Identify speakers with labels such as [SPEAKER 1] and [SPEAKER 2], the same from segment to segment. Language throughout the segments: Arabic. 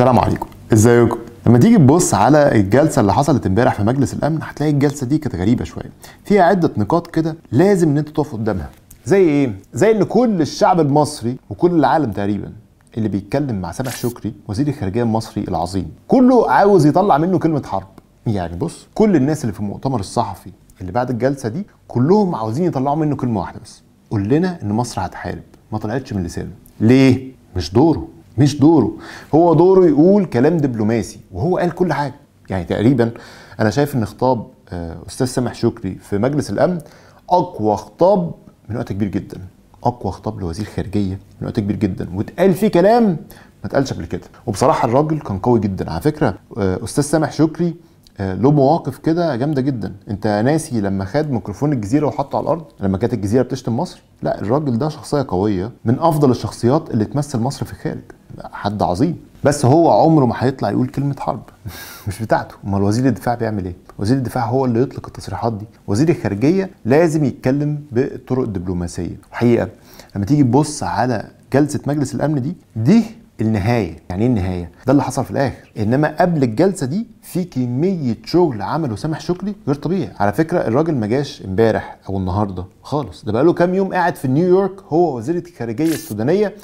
[SPEAKER 1] السلام عليكم ازيكم لما تيجي تبص على الجلسة اللي حصلت امبارح في مجلس الأمن هتلاقي الجلسة دي كانت غريبة شوية فيها عدة نقاط كده لازم إن أنت تقف قدامها زي إيه؟ زي إن كل الشعب المصري وكل العالم تقريبا اللي بيتكلم مع سامح شكري وزير الخارجية المصري العظيم كله عاوز يطلع منه كلمة حرب يعني بص كل الناس اللي في المؤتمر الصحفي اللي بعد الجلسة دي كلهم عاوزين يطلعوا منه كلمة واحدة بس قول لنا إن مصر هتحارب ما طلعتش من لسانه ليه؟ مش دوره مش دوره هو دوره يقول كلام دبلوماسي وهو قال كل حاجه يعني تقريبا انا شايف ان خطاب آه، استاذ سامح شكري في مجلس الامن اقوى خطاب من وقت كبير جدا اقوى خطاب لوزير خارجيه من وقت كبير جدا واتقال فيه كلام ما اتقالش قبل كده وبصراحه الراجل كان قوي جدا على فكره آه، استاذ سامح شكري آه، له مواقف كده جامده جدا انت ناسي لما خد ميكروفون الجزيره وحطه على الارض لما كانت الجزيره بتشتم مصر لا الراجل ده شخصيه قويه من افضل الشخصيات اللي تمثل مصر في الخارج حد عظيم بس هو عمره ما هيطلع يقول كلمه حرب مش بتاعته امال وزير الدفاع بيعمل ايه وزير الدفاع هو اللي يطلق التصريحات دي وزير الخارجيه لازم يتكلم بالطرق الدبلوماسيه وحقيقه لما تيجي تبص على جلسه مجلس الامن دي دي النهايه يعني ايه النهايه ده اللي حصل في الاخر انما قبل الجلسه دي في كميه شغل عمله سامح شكري غير طبيعي على فكره الراجل ما جاش امبارح او النهارده خالص ده بقاله كام يوم قاعد في نيويورك هو وزيره الخارجيه السودانيه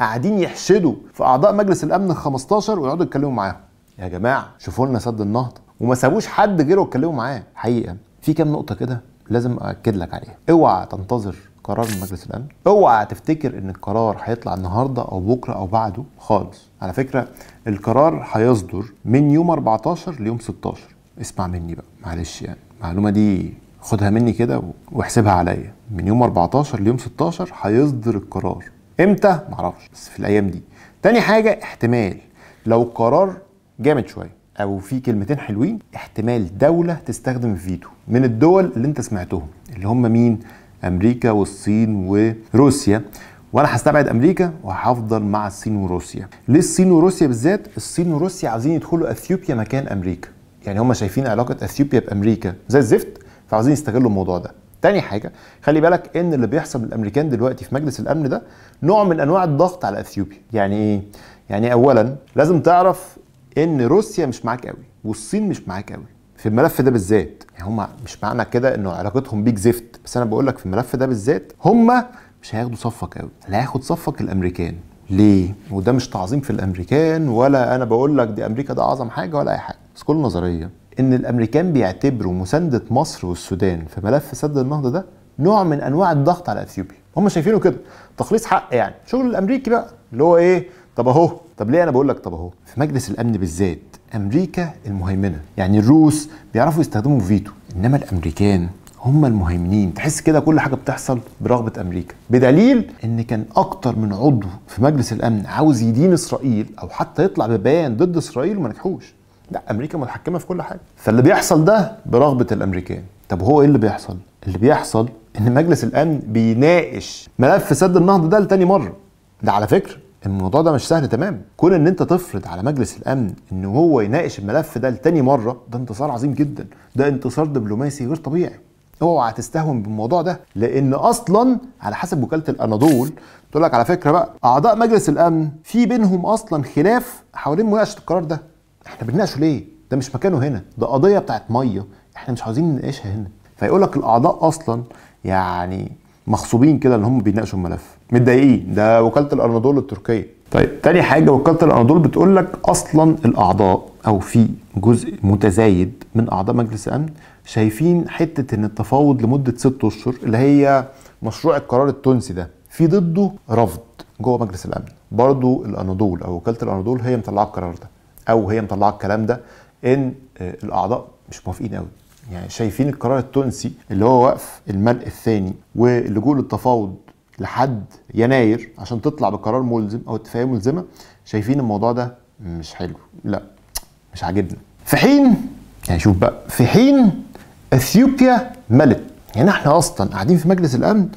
[SPEAKER 1] قاعدين يحشدوا في اعضاء مجلس الامن ال 15 ويقعدوا يتكلموا معاهم يا جماعه شوفوا لنا سد النهضه وما سابوش حد غيره يتكلموا معاه حقيقه في كام نقطه كده لازم اكد لك عليها اوعى تنتظر قرار من مجلس الامن اوعى تفتكر ان القرار هيطلع النهارده او بكره او بعده خالص على فكره القرار هيصدر من يوم 14 ليوم 16 اسمع مني بقى معلش يعني المعلومه دي خدها مني كده واحسبها عليا من يوم 14 ليوم 16 هيصدر القرار امتى معرفش بس في الايام دي تاني حاجه احتمال لو قرار جامد شويه او في كلمتين حلوين احتمال دوله تستخدم الفيتو من الدول اللي انت سمعتهم اللي هم مين امريكا والصين وروسيا وانا هستبعد امريكا وهفضل مع الصين وروسيا ليه الصين وروسيا بالذات الصين وروسيا عايزين يدخلوا اثيوبيا مكان امريكا يعني هم شايفين علاقه اثيوبيا بامريكا زي الزفت فعاوزين يستغلوا الموضوع ده تاني حاجه خلي بالك ان اللي بيحصل من الامريكان دلوقتي في مجلس الامن ده نوع من انواع الضغط على اثيوبيا يعني ايه يعني اولا لازم تعرف ان روسيا مش معاك قوي والصين مش معاك قوي في الملف ده بالذات يعني هما مش معنى كده انه علاقتهم بيك زفت بس انا بقول لك في الملف ده بالذات هما مش هياخدوا صفك قوي اللي هياخد صفك الامريكان ليه وده مش تعظيم في الامريكان ولا انا بقول لك دي امريكا ده اعظم حاجه ولا اي حاجه بس كل نظريه ان الامريكان بيعتبروا مسانده مصر والسودان في ملف سد النهضه ده نوع من انواع الضغط على اثيوبيا هم شايفينه كده تخليص حق يعني شغل الامريكي بقى اللي هو ايه طب اهو طب ليه انا بقول لك طب اهو في مجلس الامن بالذات امريكا المهيمنه يعني الروس بيعرفوا يستخدموا فيتو انما الامريكان هم المهيمنين تحس كده كل حاجه بتحصل برغبه امريكا بدليل ان كان اكتر من عضو في مجلس الامن عاوز يدين اسرائيل او حتى يطلع ببيان ضد اسرائيل وما نجحوش لا امريكا متحكمه في كل حاجه فاللي بيحصل ده برغبه الامريكان طب هو ايه اللي بيحصل اللي بيحصل ان مجلس الامن بيناقش ملف سد النهضه ده لتاني مره ده على فكره الموضوع ده مش سهل تمام كون ان انت تفرض على مجلس الامن ان هو يناقش الملف ده لتاني مره ده انتصار عظيم جدا ده انتصار دبلوماسي غير طبيعي اوعى تستهون بالموضوع ده لان اصلا على حسب وكاله الاناضول تقول لك على فكره بقى اعضاء مجلس الامن في بينهم اصلا خلاف حوالين مناقشه القرار ده احنا بنناقشه ليه؟ ده مش مكانه هنا، ده قضيه بتاعت ميه، احنا مش عاوزين نناقشها هنا. فيقول لك الاعضاء اصلا يعني مغصوبين كده ان هم بيناقشوا الملف، متضايقين، ده وكاله الاناضول التركيه. طيب تاني حاجه وكاله الاناضول بتقول لك اصلا الاعضاء او في جزء متزايد من اعضاء مجلس الامن شايفين حته ان التفاوض لمده ست اشهر اللي هي مشروع القرار التونسي ده في ضده رفض جوه مجلس الامن برضه الاناضول او وكاله الاناضول هي مطلعه القرار ده او هي مطلعه الكلام ده ان آه، الاعضاء مش موافقين قوي يعني شايفين القرار التونسي اللي هو وقف الملء الثاني واللجوء للتفاوض لحد يناير عشان تطلع بقرار ملزم او اتفاقيه ملزمه شايفين الموضوع ده مش حلو لا مش عاجبنا في حين يعني شوف بقى في حين اثيوبيا ملت يعني احنا اصلا قاعدين في مجلس الامن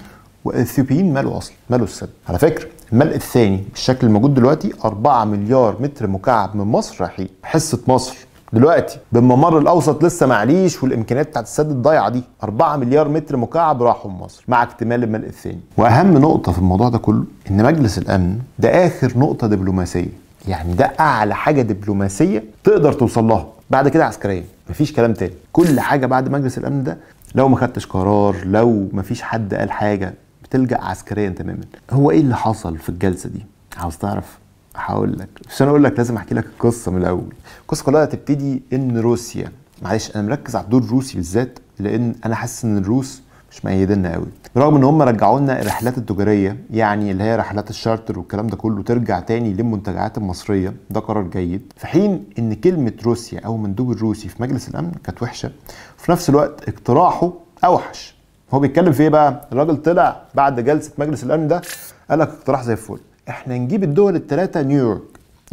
[SPEAKER 1] واثيوبيين مالوا اصلا مالوا السد على فكره الملء الثاني بالشكل الموجود دلوقتي 4 مليار متر مكعب من مصر رايحين حصه مصر دلوقتي بالممر الاوسط لسه معليش والامكانيات بتاعت السد الضايعه دي 4 مليار متر مكعب راحوا من مصر مع اكتمال الملء الثاني واهم نقطه في الموضوع ده كله ان مجلس الامن ده اخر نقطه دبلوماسيه يعني ده اعلى حاجه دبلوماسيه تقدر توصل لها بعد كده عسكريا مفيش كلام تاني كل حاجه بعد مجلس الامن ده لو ما خدتش قرار لو مفيش حد قال حاجه بتلجا عسكريا تماما هو ايه اللي حصل في الجلسه دي عاوز تعرف هقول لك بس انا اقول لك لازم احكي لك القصه من الاول القصه كلها هتبتدي ان روسيا معلش انا مركز على الدور الروسي بالذات لان انا حاسس ان الروس مش مأيديننا قوي برغم ان هم رجعوا لنا الرحلات التجاريه يعني اللي هي رحلات الشارتر والكلام ده كله ترجع تاني للمنتجعات المصريه ده قرار جيد في حين ان كلمه روسيا او مندوب الروسي في مجلس الامن كانت وحشه في نفس الوقت اقتراحه اوحش هو بيتكلم في ايه بقى؟ الراجل طلع بعد جلسه مجلس الامن ده قال لك اقتراح زي الفل احنا نجيب الدول الثلاثه نيويورك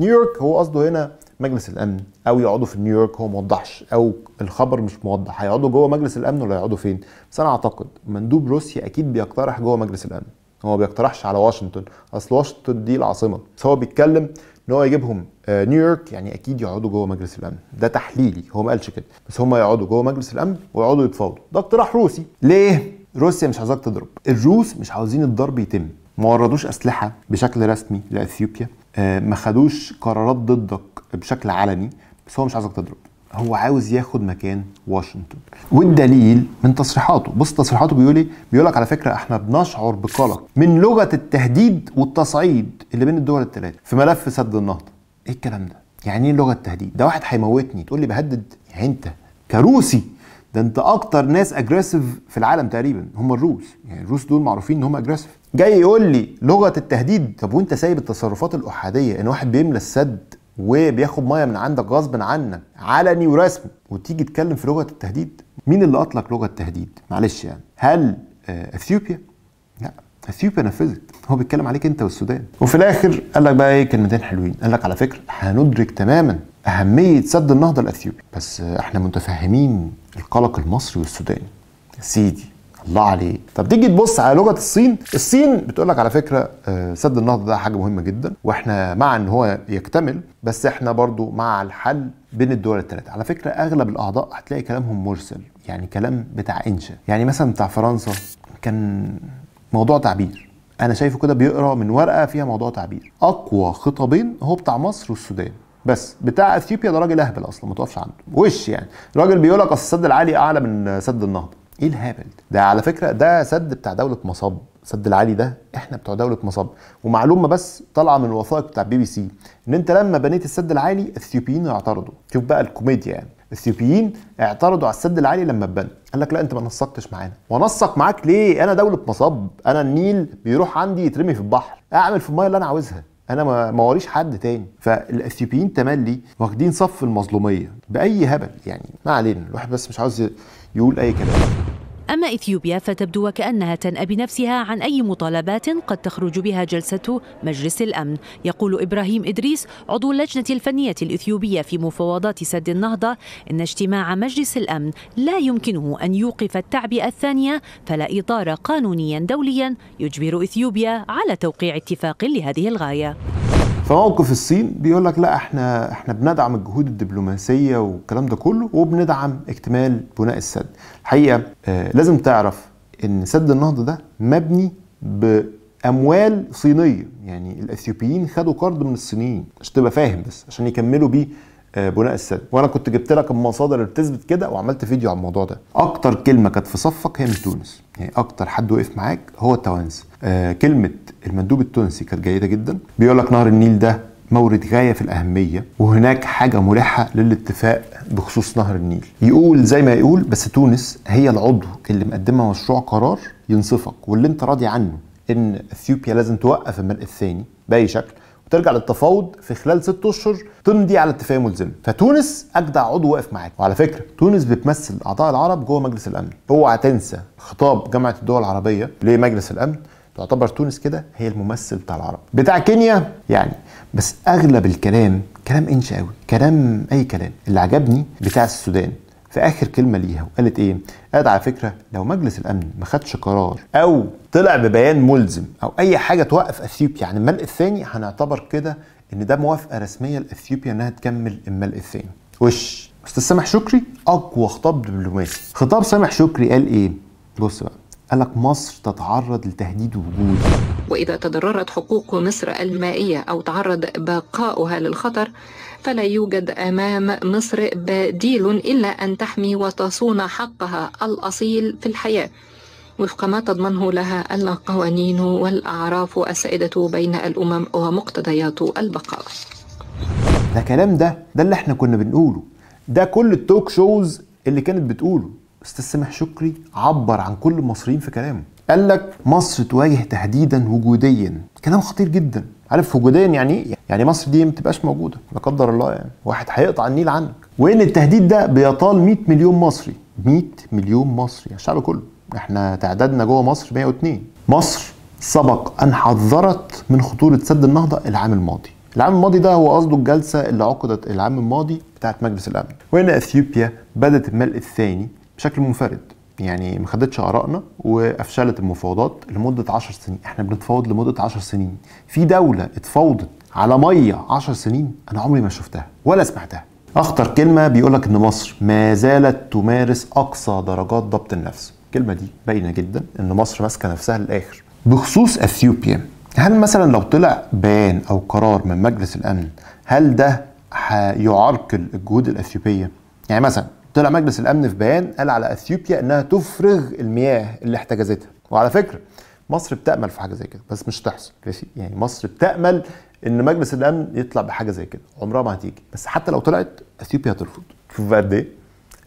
[SPEAKER 1] نيويورك هو قصده هنا مجلس الامن او يقعدوا في نيويورك هو موضحش او الخبر مش موضح هيقعدوا جوه مجلس الامن ولا هيقعدوا فين بس انا اعتقد مندوب روسيا اكيد بيقترح جوه مجلس الامن هو ما بيقترحش على واشنطن اصل واشنطن دي العاصمه بس هو بيتكلم ان هو يجيبهم آه، نيويورك يعني اكيد يقعدوا جوه مجلس الامن ده تحليلي هو ما قالش كده بس هم يقعدوا جوه مجلس الامن ويقعدوا يتفاوضوا ده اقتراح روسي ليه روسيا مش عايزاك تضرب الروس مش عاوزين الضرب يتم ما وردوش اسلحه بشكل رسمي لاثيوبيا آه، ما خدوش قرارات ضدك بشكل علني بس هو مش عايزك تضرب هو عاوز ياخد مكان واشنطن والدليل من تصريحاته بص تصريحاته بيقول ايه بيقول لك على فكره احنا بنشعر بقلق من لغه التهديد والتصعيد اللي بين الدول الثلاثة في ملف سد النهضه ايه الكلام ده يعني ايه لغه التهديد ده واحد هيموتني تقول لي بهدد يعني انت كروسي ده انت اكتر ناس اجريسيف في العالم تقريبا هم الروس يعني الروس دول معروفين ان هم اجريسيف جاي يقول لي لغه التهديد طب وانت سايب التصرفات الاحاديه ان واحد بيملى السد وبياخد ميه من عندك غصب عنك علني ورسمي وتيجي تتكلم في لغه التهديد مين اللي اطلق لغه التهديد معلش يعني هل آه، اثيوبيا لا اثيوبيا نفذت هو بيتكلم عليك انت والسودان وفي الاخر قال لك بقى ايه كلمتين حلوين قال لك على فكره هندرك تماما اهميه سد النهضه الاثيوبي بس احنا متفهمين القلق المصري والسوداني سيدي الله عليك طب تيجي تبص على لغه الصين الصين بتقول لك على فكره آه، سد النهضه ده حاجه مهمه جدا واحنا مع ان هو يكتمل بس احنا برضو مع الحل بين الدول الثلاثه على فكره اغلب الاعضاء هتلاقي كلامهم مرسل يعني كلام بتاع انشا يعني مثلا بتاع فرنسا كان موضوع تعبير انا شايفه كده بيقرا من ورقه فيها موضوع تعبير اقوى خطابين هو بتاع مصر والسودان بس بتاع اثيوبيا ده راجل اهبل اصلا ما توقفش عنده وش يعني راجل بيقول لك اصل السد العالي اعلى من سد النهضه ايه الهبل ده على فكره ده سد بتاع دوله مصب سد العالي ده احنا بتوع دوله مصب ومعلومه بس طالعه من الوثائق بتاع بي بي سي ان انت لما بنيت السد العالي الاثيوبيين اعترضوا شوف بقى الكوميديا يعني الاثيوبيين اعترضوا على السد العالي لما اتبنى قال لك لا انت ما نسقتش معانا ونسق معاك ليه انا دوله مصب انا النيل بيروح عندي يترمي في البحر اعمل في الميه اللي انا عاوزها انا ما مواليش حد تاني فالاثيوبيين تملي واخدين صف المظلوميه باي هبل يعني ما علينا الواحد بس مش عاوز يقول اي كلام أما إثيوبيا فتبدو وكأنها تنأى بنفسها عن أي مطالبات قد تخرج بها جلسة مجلس الأمن يقول إبراهيم إدريس عضو اللجنة الفنية الإثيوبية في مفاوضات سد النهضة إن اجتماع مجلس الأمن لا يمكنه أن يوقف التعبئة الثانية فلا إطار قانونيا دوليا يجبر إثيوبيا على توقيع اتفاق لهذه الغاية فموقف الصين بيقول لك لا احنا احنا بندعم الجهود الدبلوماسيه والكلام ده كله وبندعم اكتمال بناء السد. الحقيقه آه، لازم تعرف ان سد النهضه ده مبني باموال صينيه يعني الاثيوبيين خدوا قرض من الصينيين عشان تبقى فاهم بس عشان يكملوا بيه آه، بناء السد وانا كنت جبت لك المصادر اللي بتثبت كده وعملت فيديو على الموضوع ده اكتر كلمه كانت في صفك هي من تونس يعني اكتر حد وقف معاك هو التوانسه آه كلمه المندوب التونسي كانت جيده جدا بيقول لك نهر النيل ده مورد غايه في الاهميه وهناك حاجه ملحه للاتفاق بخصوص نهر النيل يقول زي ما يقول بس تونس هي العضو اللي مقدمه مشروع قرار ينصفك واللي انت راضي عنه ان اثيوبيا لازم توقف الملء الثاني باي شكل ترجع للتفاوض في خلال ست اشهر تمضي على اتفاق ملزم فتونس اجدع عضو واقف معاك وعلى فكره تونس بتمثل اعضاء العرب جوه مجلس الامن اوعى تنسى خطاب جامعه الدول العربيه لمجلس الامن تعتبر تونس كده هي الممثل بتاع العرب بتاع كينيا يعني بس اغلب الكلام كلام انشاوي كلام اي كلام اللي عجبني بتاع السودان في اخر كلمه ليها وقالت ايه؟ قالت على فكره لو مجلس الامن ما خدش قرار او طلع ببيان ملزم او اي حاجه توقف اثيوبيا عن الملء الثاني هنعتبر كده ان ده موافقه رسميه لاثيوبيا انها تكمل الملء الثاني. وش استاذ سامح شكري اقوى خطاب دبلوماسي. خطاب سامح شكري قال ايه؟ بص بقى قال لك مصر تتعرض لتهديد وجود وإذا تضررت حقوق مصر المائية أو تعرض بقاؤها للخطر فلا يوجد أمام مصر بديل إلا أن تحمي وتصون حقها الأصيل في الحياة وفق ما تضمنه لها القوانين والأعراف السائدة بين الأمم ومقتضيات البقاء ده كلام ده ده اللي احنا كنا بنقوله ده كل التوك شوز اللي كانت بتقوله استاذ سامح شكري عبر عن كل المصريين في كلامه قال لك مصر تواجه تهديدا وجوديا كلام خطير جدا عارف وجوديا يعني ايه؟ يعني مصر دي ما تبقاش موجوده لا قدر الله يعني واحد هيقطع النيل عنك وان التهديد ده بيطال 100 مليون مصري 100 مليون مصري الشعب كله احنا تعدادنا جوه مصر 102 مصر سبق ان حذرت من خطوره سد النهضه العام الماضي العام الماضي ده هو قصده الجلسه اللي عقدت العام الماضي بتاعه مجلس الامن وان اثيوبيا بدات الملء الثاني بشكل منفرد يعني ما خدتش ارائنا وافشلت المفاوضات لمده 10 سنين احنا بنتفاوض لمده 10 سنين في دوله اتفاوضت على ميه 10 سنين انا عمري ما شفتها ولا سمعتها اخطر كلمه بيقولك ان مصر ما زالت تمارس اقصى درجات ضبط النفس الكلمه دي باينه جدا ان مصر ماسكه نفسها للاخر بخصوص اثيوبيا هل مثلا لو طلع بيان او قرار من مجلس الامن هل ده هيعرقل الجهود الاثيوبيه يعني مثلا طلع مجلس الامن في بيان قال على اثيوبيا انها تفرغ المياه اللي احتجزتها وعلى فكره مصر بتامل في حاجه زي كده بس مش هتحصل يعني مصر بتامل ان مجلس الامن يطلع بحاجه زي كده عمرها ما هتيجي بس حتى لو طلعت اثيوبيا هترفض شوف قد ايه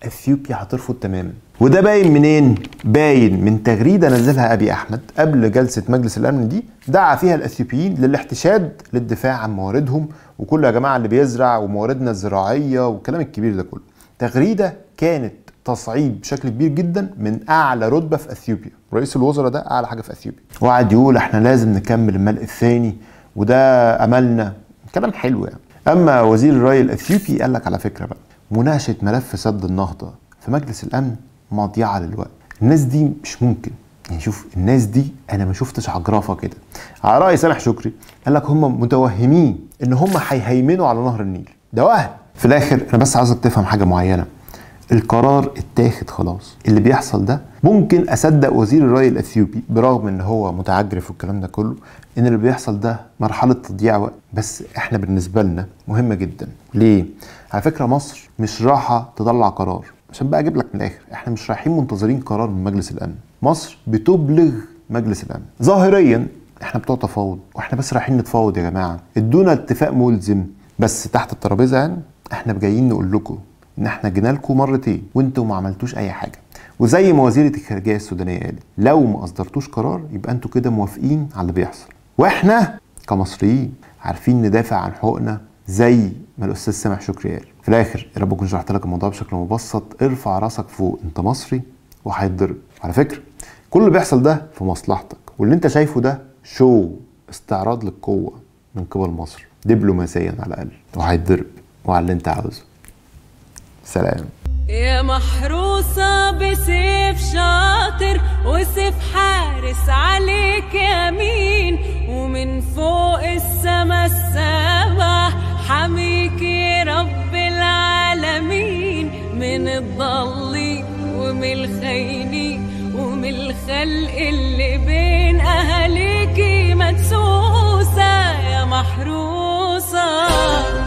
[SPEAKER 1] اثيوبيا هترفض تماما وده باين منين باين من تغريده نزلها ابي احمد قبل جلسه مجلس الامن دي دعا فيها الاثيوبيين للاحتشاد للدفاع عن مواردهم وكله يا جماعه اللي بيزرع ومواردنا الزراعيه والكلام الكبير ده كله تغريده كانت تصعيد بشكل كبير جدا من اعلى رتبه في اثيوبيا رئيس الوزراء ده اعلى حاجه في اثيوبيا وقعد يقول احنا لازم نكمل الملء الثاني وده املنا كلام حلو يعني اما وزير الراي الاثيوبي قال لك على فكره بقى مناقشه ملف سد النهضه في مجلس الامن مضيعه للوقت الناس دي مش ممكن يعني شوف الناس دي انا ما شفتش عجرفه كده على راي سامح شكري قال لك هم متوهمين ان هم هيهيمنوا على نهر النيل ده وهم في الاخر انا بس عايزك تفهم حاجه معينه القرار اتاخد خلاص اللي بيحصل ده ممكن اصدق وزير الراي الاثيوبي برغم ان هو متعجرف والكلام ده كله ان اللي بيحصل ده مرحله تضييع وقت بس احنا بالنسبه لنا مهمه جدا ليه على فكره مصر مش رايحه تطلع قرار عشان بقى اجيب لك من الاخر احنا مش رايحين منتظرين قرار من مجلس الامن مصر بتبلغ مجلس الامن ظاهريا احنا بتوع تفاوض واحنا بس رايحين نتفاوض يا جماعه ادونا اتفاق ملزم بس تحت الترابيزه يعني احنا جايين نقول لكم ان احنا جينا لكم مرتين وانتم ما عملتوش اي حاجه وزي ما وزيره الخارجيه السودانيه قالت لو ما اصدرتوش قرار يبقى انتوا كده موافقين على اللي بيحصل واحنا كمصريين عارفين ندافع عن حقوقنا زي ما الاستاذ سامح شكري قال في الاخر يا رب اكون شرحت لك الموضوع بشكل مبسط ارفع راسك فوق انت مصري وهيتضرب على فكره كل اللي بيحصل ده في مصلحتك واللي انت شايفه ده شو استعراض للقوه من قبل مصر دبلوماسيا على الاقل وهيتضرب وعلى اللي انت عاوزه سلام يا محروسة بسيف شاطر وسيف حارس عليك يمين ومن فوق السما السما حميك يا رب العالمين من الضل ومن الخيني ومن الخلق اللي بين أهاليكي مدسوسة يا محروسة